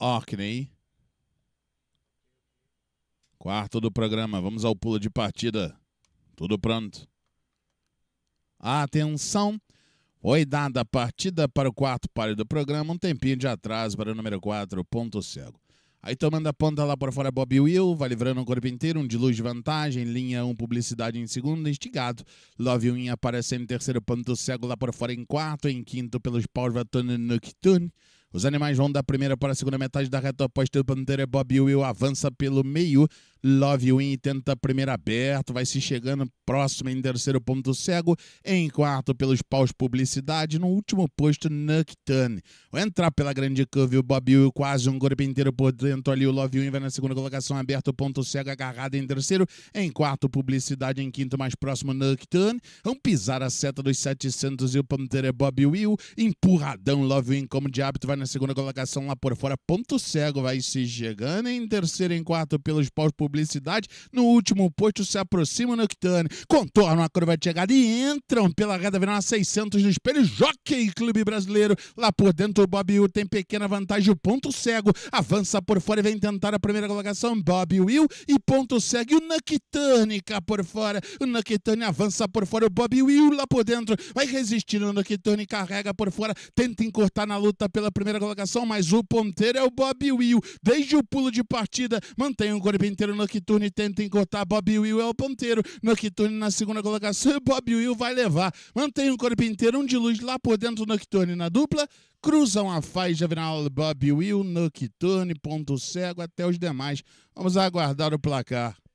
Orkney. Quarto do programa, vamos ao pulo de partida. Tudo pronto. Atenção! Foi dada a partida para o quarto páreo do programa, um tempinho de atraso para o número 4, ponto cego. Aí tomando a ponta lá por fora, Bob Will, vai livrando o corpo inteiro, um de luz de vantagem, linha 1, publicidade em segundo, instigado. Love Win aparecendo em terceiro, ponto cego lá por fora em quarto, em quinto pelos Paul Vatone Nocturne. Os animais vão da primeira para a segunda metade da reta após ter pantera Bob Will avança pelo meio Love Win tenta primeiro aberto, vai se chegando próximo em terceiro ponto cego, em quarto pelos paus publicidade, no último posto Vai Entrar pela grande curva o Bob Will, quase um golpe inteiro por dentro ali, o Love Win vai na segunda colocação aberto, ponto cego agarrado em terceiro, em quarto publicidade, em quinto mais próximo Nuctane. Vão pisar a seta dos 700 e o ponteiro é Bob Will, empurradão Love Win como de hábito, vai na segunda colocação lá por fora, ponto cego, vai se chegando em terceiro, em quarto pelos paus publicidade publicidade. No último posto, se aproxima o Nocturne, contorna a curva de chegada e entram pela reta a 600 no espelho. Jockey Clube Brasileiro. Lá por dentro, o Bob Will tem pequena vantagem. O ponto cego avança por fora e vem tentar a primeira colocação. Bob Will e ponto cego. E o Nocturne cá por fora. O Nocturne avança por fora. O Bob Will lá por dentro vai resistindo. O Nocturne carrega por fora, tenta encurtar na luta pela primeira colocação, mas o ponteiro é o Bob Will. Desde o pulo de partida, mantém o corpo inteiro Nocturne tenta encortar Bob Will é o ponteiro. Nocturne na segunda colocação e Bob Will vai levar. Mantém o corpo inteiro, um de luz lá por dentro Nocturne na dupla. Cruzam a faixa final Bob Will, Nocturne, ponto cego até os demais. Vamos aguardar o placar.